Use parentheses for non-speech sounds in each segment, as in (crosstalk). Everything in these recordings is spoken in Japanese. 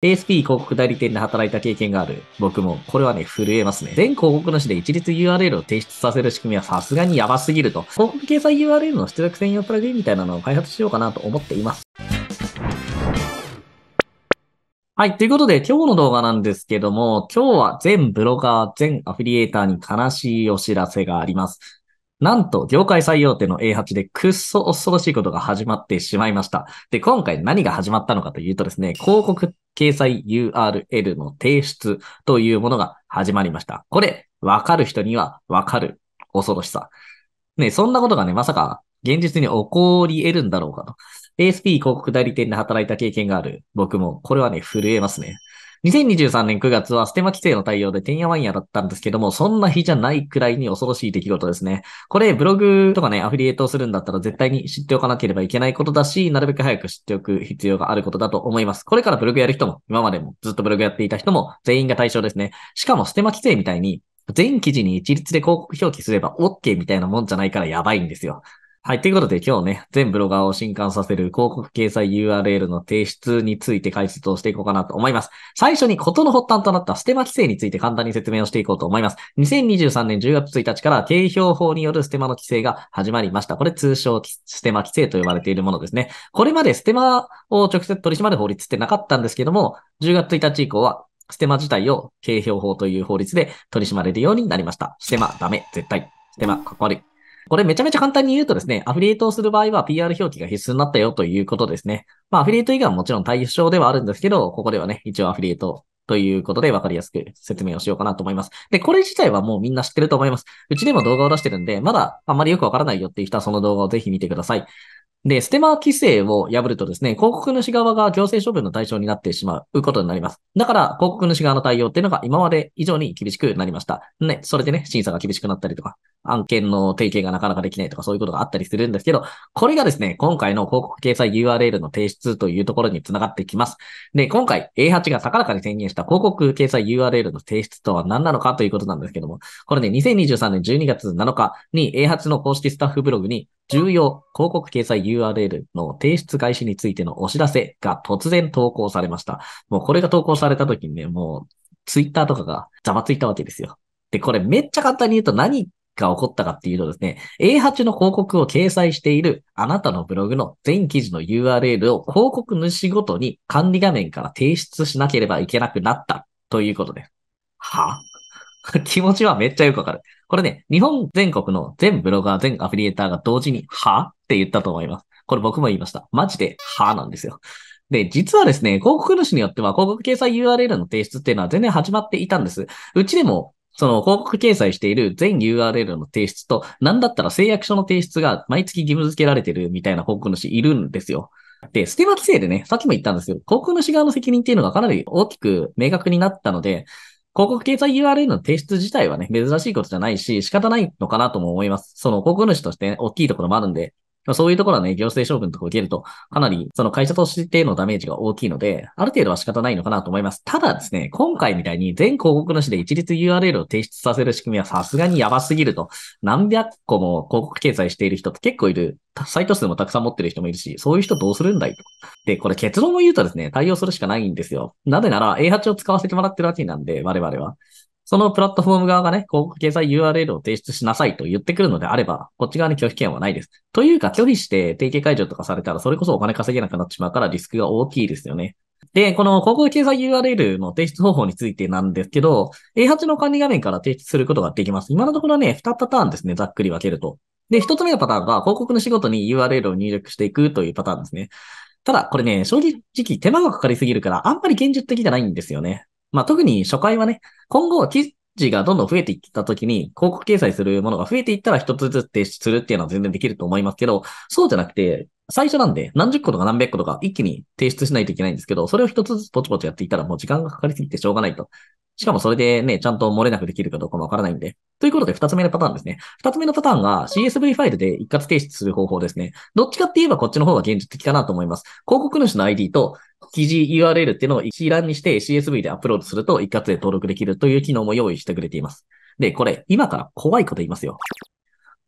ASP 広告代理店で働いた経験がある。僕も、これはね、震えますね。全広告主で一律 URL を提出させる仕組みはさすがにやばすぎると、広告掲載 URL の出力専用プラグインみたいなのを開発しようかなと思っています。はい。ということで、今日の動画なんですけども、今日は全ブロガー、全アフィリエイターに悲しいお知らせがあります。なんと、業界最大手の A8 でくっそ恐ろしいことが始まってしまいました。で、今回何が始まったのかというとですね、広告掲載 URL の提出というものが始まりました。これ、わかる人にはわかる恐ろしさ。ね、そんなことがね、まさか現実に起こり得るんだろうかと。ASP 広告代理店で働いた経験がある僕も、これはね、震えますね。2023年9月はステマ規制の対応でてんやわんやだったんですけども、そんな日じゃないくらいに恐ろしい出来事ですね。これ、ブログとかね、アフィリエイトをするんだったら絶対に知っておかなければいけないことだし、なるべく早く知っておく必要があることだと思います。これからブログやる人も、今までもずっとブログやっていた人も全員が対象ですね。しかも、ステマ規制みたいに、全記事に一律で広告表記すれば OK みたいなもんじゃないからやばいんですよ。はい。ということで今日ね、全ブロガーを新刊させる広告掲載 URL の提出について解説をしていこうかなと思います。最初に事の発端となったステマ規制について簡単に説明をしていこうと思います。2023年10月1日から定評法によるステマの規制が始まりました。これ通称ステマ規制と呼ばれているものですね。これまでステマを直接取り締まる法律ってなかったんですけども、10月1日以降はステマ自体を定評法という法律で取り締まれるようになりました。ステマダメ、絶対。ステマかっこ悪い。これめちゃめちゃ簡単に言うとですね、アフィリエイトをする場合は PR 表記が必須になったよということですね。まあ、アフィリエイト以外はもちろん対象ではあるんですけど、ここではね、一応アフィリエイトということで分かりやすく説明をしようかなと思います。で、これ自体はもうみんな知ってると思います。うちでも動画を出してるんで、まだあんまりよくわからないよっていう人はその動画をぜひ見てください。で、ステマ規制を破るとですね、広告主側が行政処分の対象になってしまうことになります。だから、広告主側の対応っていうのが今まで以上に厳しくなりました。ね、それでね、審査が厳しくなったりとか、案件の提携がなかなかできないとか、そういうことがあったりするんですけど、これがですね、今回の広告掲載 URL の提出というところにつながってきます。で、今回 A8 が高らかに宣言した広告掲載 URL の提出とは何なのかということなんですけども、これね、2023年12月7日に A8 の公式スタッフブログに重要広告掲載 URL の提出開始についてのお知らせが突然投稿されました。もうこれが投稿された時にね、もうツイッターとかがざわついたわけですよ。で、これめっちゃ簡単に言うと何が起こったかっていうとですね、A8 の広告を掲載しているあなたのブログの全記事の URL を広告主ごとに管理画面から提出しなければいけなくなったということです。は (laughs) 気持ちはめっちゃよくわかる。これね、日本全国の全ブロガー、全アフィリエーターが同時に、はって言ったと思います。これ僕も言いました。マジで、はなんですよ。で、実はですね、広告主によっては広告掲載 URL の提出っていうのは全然始まっていたんです。うちでも、その広告掲載している全 URL の提出と、なんだったら誓約書の提出が毎月義務付けられてるみたいな広告主いるんですよ。で、ステマ規制でね、さっきも言ったんですけど、広告主側の責任っていうのがかなり大きく明確になったので、広告掲載 URL の提出自体はね、珍しいことじゃないし、仕方ないのかなとも思います。その広告主として、ね、大きいところもあるんで、そういうところはね、行政処分とか受けると、かなりその会社としてのダメージが大きいので、ある程度は仕方ないのかなと思います。ただですね、今回みたいに全広告主で一律 URL を提出させる仕組みはさすがにやばすぎると、何百個も広告掲載している人って結構いる、サイト数もたくさん持ってる人もいるし、そういう人どうするんだいと。で、これ結論を言うとですね、対応するしかないんですよ。なぜなら A8 を使わせてもらってるわけなんで、我々は。そのプラットフォーム側がね、広告掲載 URL を提出しなさいと言ってくるのであれば、こっち側に拒否権はないです。というか、拒否して提携解除とかされたら、それこそお金稼げなくなってしまうからリスクが大きいですよね。で、この広告掲載 URL の提出方法についてなんですけど、A8 の管理画面から提出することができます。今のところね、2パターンですね、ざっくり分けると。で、1つ目のパターンが広告の仕事に URL を入力していくというパターンですね。ただ、これね、正直手間がかかりすぎるから、あんまり現実的じゃないんですよね。まあ、特に初回はね、今後記事がどんどん増えていった時に、広告掲載するものが増えていったら一つずつ提出するっていうのは全然できると思いますけど、そうじゃなくて、最初なんで何十個とか何百個とか一気に提出しないといけないんですけど、それを一つずつポチポチやっていたらもう時間がかかりすぎてしょうがないと。しかもそれでね、ちゃんと漏れなくできるかどうかもわからないんで。ということで、二つ目のパターンですね。二つ目のパターンが CSV ファイルで一括提出する方法ですね。どっちかって言えばこっちの方が現実的かなと思います。広告主の ID と記事 URL っていうのを一覧にして CSV でアップロードすると一括で登録できるという機能も用意してくれています。で、これ、今から怖いこと言いますよ。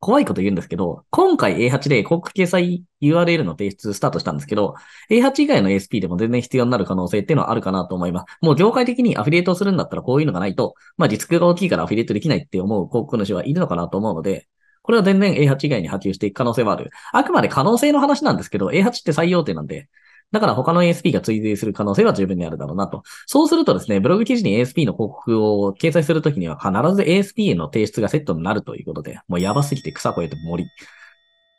怖いこと言うんですけど、今回 A8 で広告掲載 URL の提出スタートしたんですけど、A8 以外の ASP でも全然必要になる可能性っていうのはあるかなと思います。もう業界的にアフィリエイトをするんだったらこういうのがないと、まあ実が大きいからアフィリエイトできないって思う広告主はいるのかなと思うので、これは全然 A8 以外に波及していく可能性はある。あくまで可能性の話なんですけど、A8 って最大手なんで、だから他の ASP が追随する可能性は十分にあるだろうなと。そうするとですね、ブログ記事に ASP の広告を掲載するときには必ず ASP への提出がセットになるということで、もうやばすぎて草越えて森。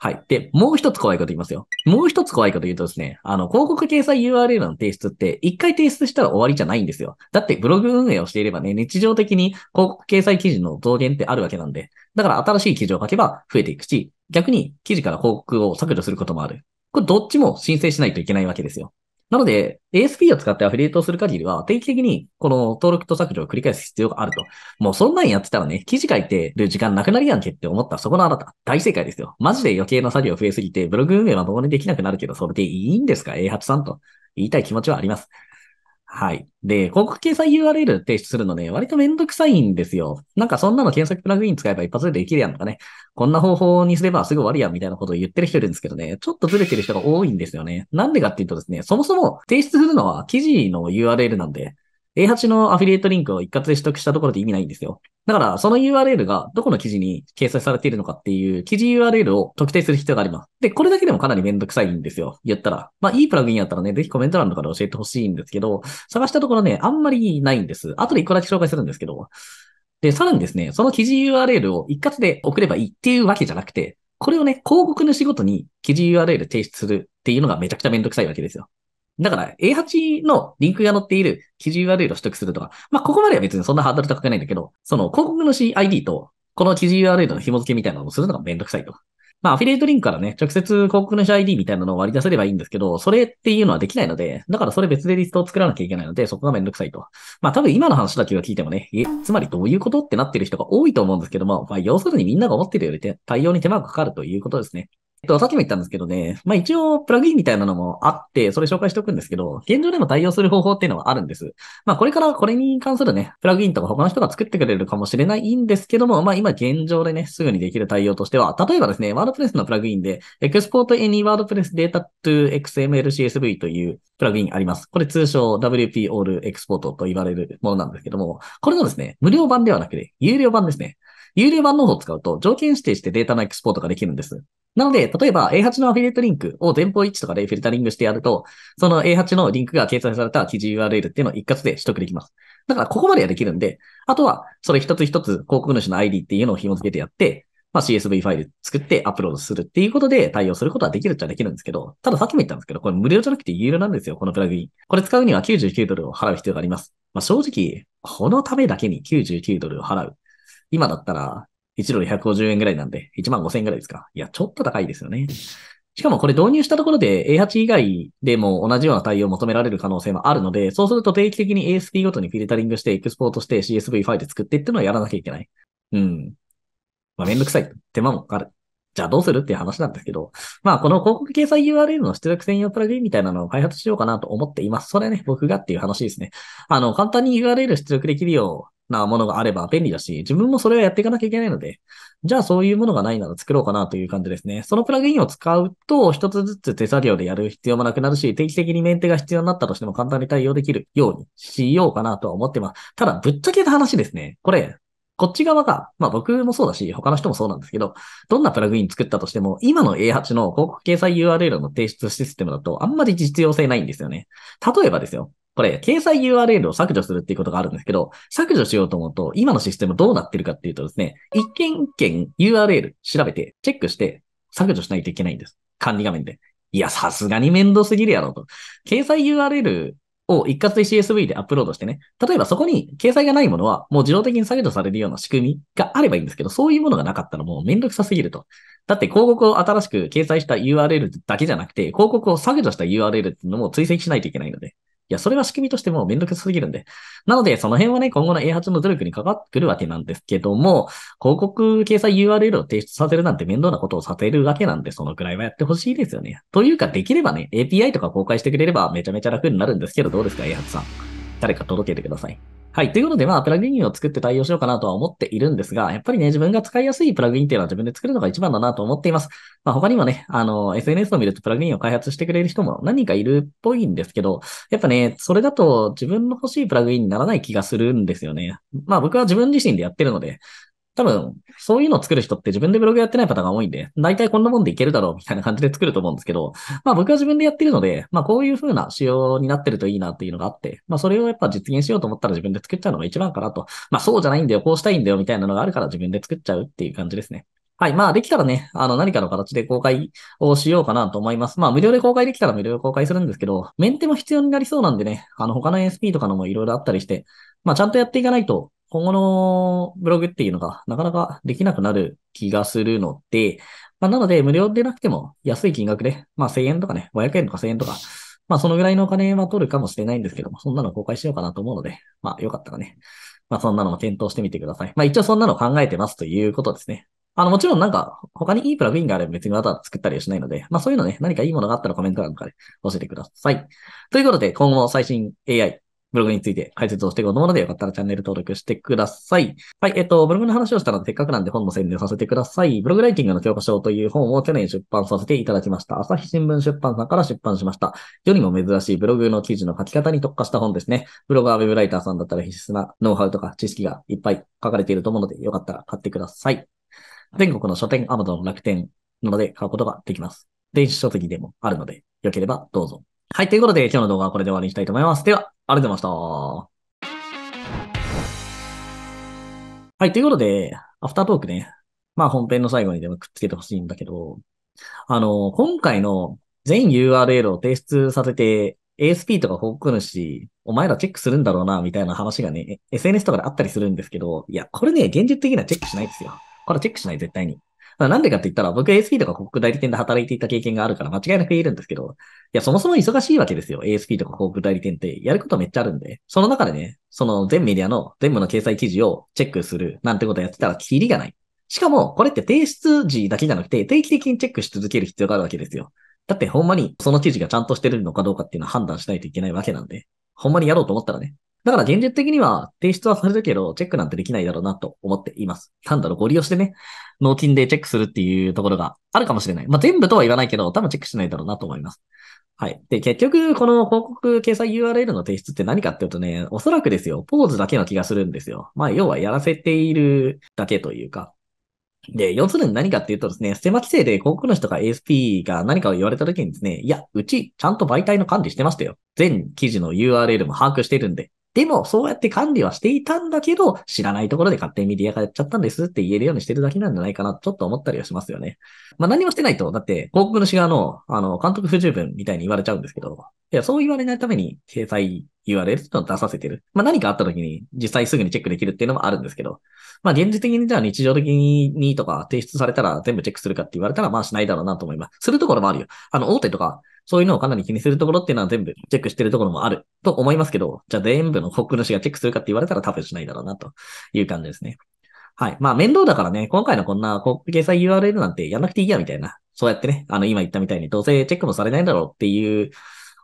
はい。で、もう一つ怖いこと言いますよ。もう一つ怖いこと言うとですね、あの、広告掲載 URL の提出って、一回提出したら終わりじゃないんですよ。だってブログ運営をしていればね、日常的に広告掲載記事の増減ってあるわけなんで、だから新しい記事を書けば増えていくし、逆に記事から広告を削除することもある。これどっちも申請しないといけないわけですよ。なので、ASP を使ってアフィリエイトをする限りは、定期的にこの登録と削除を繰り返す必要があると。もうそんなんやってたらね、記事書いてる時間なくなるやんけって思ったそこのあなた、大正解ですよ。マジで余計な作業増えすぎて、ブログ運営はどこにできなくなるけど、それでいいんですか ?A8 さんと言いたい気持ちはあります。はい。で、広告掲載 URL 提出するのね、割とめんどくさいんですよ。なんかそんなの検索プラグイン使えば一発でできるやんとかね。こんな方法にすればすぐ終わりやんみたいなことを言ってる人いるんですけどね、ちょっとずれてる人が多いんですよね。なんでかっていうとですね、そもそも提出するのは記事の URL なんで、A8 のアフィリエイトリンクを一括で取得したところで意味ないんですよ。だから、その URL がどこの記事に掲載されているのかっていう記事 URL を特定する必要があります。で、これだけでもかなりめんどくさいんですよ。言ったら。まあ、いいプラグインやったらね、ぜひコメント欄とかで教えてほしいんですけど、探したところね、あんまりないんです。後で一個だけ紹介するんですけど。で、さらにですね、その記事 URL を一括で送ればいいっていうわけじゃなくて、これをね、広告主ごとに記事 URL 提出するっていうのがめちゃくちゃめんどくさいわけですよ。だから A8 のリンクが載っている記事 URL を取得するとか、まあ、ここまでは別にそんなハードル高くないんだけど、その広告主 ID とこの記事 URL の紐付けみたいなのをするのがめんどくさいと。まあ、アフィリエイトリンクからね、直接広告主 ID みたいなのを割り出せればいいんですけど、それっていうのはできないので、だからそれ別でリストを作らなきゃいけないので、そこがめんどくさいと。まあ、多分今の話だけを聞いてもね、え、つまりどういうことってなってる人が多いと思うんですけども、まあ、要するにみんなが思ってるより対応に手間がかかるということですね。えっと、さっきも言ったんですけどね、まあ一応プラグインみたいなのもあって、それ紹介しておくんですけど、現状でも対応する方法っていうのはあるんです。まあこれからこれに関するね、プラグインとか他の人が作ってくれるかもしれないんですけども、まあ今現状でね、すぐにできる対応としては、例えばですね、ワードプレスのプラグインで、Export Any WordPress Data to XML CSV というプラグインあります。これ通称 WP All Export と言われるものなんですけども、これのですね、無料版ではなくて、有料版ですね。有料版ノードを使うと条件指定してデータのエクスポートができるんです。なので、例えば A8 のアフィリエイトリンクを前方位置とかでフィルタリングしてやると、その A8 のリンクが掲載された記事 URL っていうのを一括で取得できます。だから、ここまではできるんで、あとは、それ一つ一つ広告主の ID っていうのを紐付けてやって、まあ、CSV ファイル作ってアップロードするっていうことで対応することはできるっちゃできるんですけど、たださっきも言ったんですけど、これ無料じゃなくて有料なんですよ、このプラグイン。これ使うには99ドルを払う必要があります。まあ、正直、このためだけに99ドルを払う今だったら、1ドル150円ぐらいなんで、1万5000円ぐらいですか。いや、ちょっと高いですよね。しかもこれ導入したところで A8 以外でも同じような対応を求められる可能性もあるので、そうすると定期的に ASP ごとにフィルタリングしてエクスポートして CSV ファイル作ってっていうのはやらなきゃいけない。うん。まあ、めんどくさい。手間もかかる。じゃあどうするっていう話なんですけど、まあこの広告掲載 URL の出力専用プラグインみたいなのを開発しようかなと思っています。それはね、僕がっていう話ですね。あの、簡単に URL 出力できるよなものがあれば便利だし、自分もそれはやっていかなきゃいけないので、じゃあそういうものがないなら作ろうかなという感じですね。そのプラグインを使うと、一つずつ手作業でやる必要もなくなるし、定期的にメンテが必要になったとしても簡単に対応できるようにしようかなとは思ってます。ただ、ぶっちゃけた話ですね。これ、こっち側が、まあ僕もそうだし、他の人もそうなんですけど、どんなプラグイン作ったとしても、今の A8 の広告掲載 URL の提出システムだと、あんまり実用性ないんですよね。例えばですよ。これ、掲載 URL を削除するっていうことがあるんですけど、削除しようと思うと、今のシステムどうなってるかっていうとですね、一件一件 URL 調べて、チェックして、削除しないといけないんです。管理画面で。いや、さすがに面倒すぎるやろと。掲載 URL を一括で CSV でアップロードしてね。例えばそこに掲載がないものはもう自動的に削除されるような仕組みがあればいいんですけど、そういうものがなかったらもう面倒くさすぎると。だって広告を新しく掲載した URL だけじゃなくて、広告を削除した URL っていうのも追跡しないといけないので。いや、それは仕組みとしてもうめんどくさすぎるんで。なので、その辺はね、今後の A8 の努力にかかってくるわけなんですけども、広告掲載 URL を提出させるなんて面倒なことをさせるわけなんで、そのくらいはやってほしいですよね。というか、できればね、API とか公開してくれればめちゃめちゃ楽になるんですけど、どうですか、A8 さん。誰か届けてください。はい。ということで、まあ、プラグインを作って対応しようかなとは思っているんですが、やっぱりね、自分が使いやすいプラグインっていうのは自分で作るのが一番だなと思っています。まあ、他にもね、あの、SNS を見るとプラグインを開発してくれる人も何人かいるっぽいんですけど、やっぱね、それだと自分の欲しいプラグインにならない気がするんですよね。まあ、僕は自分自身でやってるので、多分、そういうのを作る人って自分でブログやってないパターンが多いんで、大体こんなもんでいけるだろうみたいな感じで作ると思うんですけど、まあ僕は自分でやってるので、まあこういう風な仕様になってるといいなっていうのがあって、まあそれをやっぱ実現しようと思ったら自分で作っちゃうのが一番かなと。まあそうじゃないんだよ、こうしたいんだよみたいなのがあるから自分で作っちゃうっていう感じですね。はい。まあ、できたらね、あの、何かの形で公開をしようかなと思います。まあ、無料で公開できたら無料で公開するんですけど、メンテも必要になりそうなんでね、あの、他の SP とかのもいろいろあったりして、まあ、ちゃんとやっていかないと、今後のブログっていうのがなかなかできなくなる気がするので、まあ、なので無料でなくても安い金額で、まあ1000円とかね、500円とか1000円とか、まあそのぐらいのお金は取るかもしれないんですけども、そんなの公開しようかなと思うので、まあよかったらね、まあそんなのも検討してみてください。まあ一応そんなの考えてますということですね。あの、もちろんなんか、他にいいプラグインがあれば別にわざわざ作ったりはしないので、まあそういうのね、何かいいものがあったらコメント欄とかで教えてください。ということで、今後も最新 AI ブログについて解説をしていこうと思うので、よかったらチャンネル登録してください。はい、えっと、ブログの話をしたので、せっかくなんで本の宣伝させてください。ブログライティングの教科書という本を去年出版させていただきました。朝日新聞出版さんから出版しました。世にも珍しいブログの記事の書き方に特化した本ですね。ブロガー、ウェブライターさんだったら必須なノウハウとか知識がいっぱい書かれていると思うので、よかったら買ってください。全国の書店、アマゾン、楽天なので買うことができます。電子書籍でもあるので、よければどうぞ。はい、ということで今日の動画はこれで終わりにしたいと思います。では、ありがとうございました。はい、ということで、アフタートークね。まあ本編の最後にでもくっつけてほしいんだけど、あの、今回の全 URL を提出させて、ASP とか報告主、お前らチェックするんだろうな、みたいな話がね、SNS とかであったりするんですけど、いや、これね、現実的にはチェックしないですよ。これチェックしない、絶対に。なんでかって言ったら、僕 ASP とか広告代理店で働いていた経験があるから間違いなく言えるんですけど、いや、そもそも忙しいわけですよ。ASP とか広告代理店って、やることめっちゃあるんで。その中でね、その全メディアの全部の掲載記事をチェックするなんてことやってたら、キリがない。しかも、これって提出時だけじゃなくて、定期的にチェックし続ける必要があるわけですよ。だって、ほんまにその記事がちゃんとしてるのかどうかっていうのは判断しないといけないわけなんで、ほんまにやろうと思ったらね、だから現実的には提出はされるけど、チェックなんてできないだろうなと思っています。単だろう、ご利用してね、納金でチェックするっていうところがあるかもしれない。まあ、全部とは言わないけど、多分チェックしないだろうなと思います。はい。で、結局、この広告掲載 URL の提出って何かっていうとね、おそらくですよ、ポーズだけの気がするんですよ。まあ、要はやらせているだけというか。で、要するに何かっていうとですね、ステマ規制で広告主とか ASP が何かを言われた時にですね、いや、うち、ちゃんと媒体の管理してましたよ。全記事の URL も把握してるんで、でも、そうやって管理はしていたんだけど、知らないところで勝手にメディアがやっちゃったんですって言えるようにしてるだけなんじゃないかな、ちょっと思ったりはしますよね。まあ何もしてないと、だって、広告主側の、あの、監督不十分みたいに言われちゃうんですけど、いや、そう言われないために、掲載 URL ってのを出させてる。まあ、何かあった時に実際すぐにチェックできるっていうのもあるんですけど、まあ、現実的にじゃあ日常的にとか提出されたら全部チェックするかって言われたらまあしないだろうなと思います。するところもあるよ。あの、大手とか、そういうのをかなり気にするところっていうのは全部チェックしてるところもあると思いますけど、じゃあ全部のコック主がチェックするかって言われたら多分しないだろうなという感じですね。はい。まあ面倒だからね、今回のこんな広告掲載 URL なんてやんなくていいやみたいな。そうやってね、あの今言ったみたいにどうせチェックもされないだろうっていう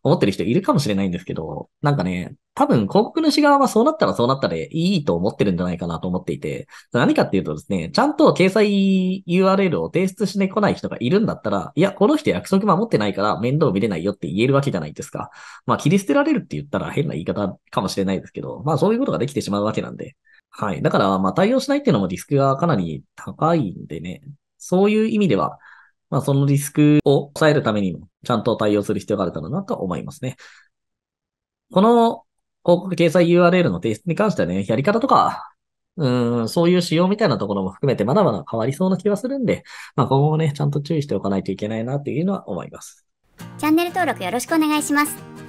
思ってる人いるかもしれないんですけど、なんかね、多分広告主側はそうなったらそうなったでいいと思ってるんじゃないかなと思っていて、何かっていうとですね、ちゃんと掲載 URL を提出してこない人がいるんだったら、いや、この人約束守ってないから面倒見れないよって言えるわけじゃないですか。まあ、切り捨てられるって言ったら変な言い方かもしれないですけど、まあそういうことができてしまうわけなんで。はい。だから、まあ対応しないっていうのもリスクがかなり高いんでね、そういう意味では、まあそのリスクを抑えるためにも、ちゃんと対応する必要があるだろうなと思いますね。この広告掲載 URL の提出に関してはね、やり方とか、うん、そういう仕様みたいなところも含めてまだまだ変わりそうな気はするんで、まあ、今後もね、ちゃんと注意しておかないといけないなっていうのは思います。チャンネル登録よろしくお願いします。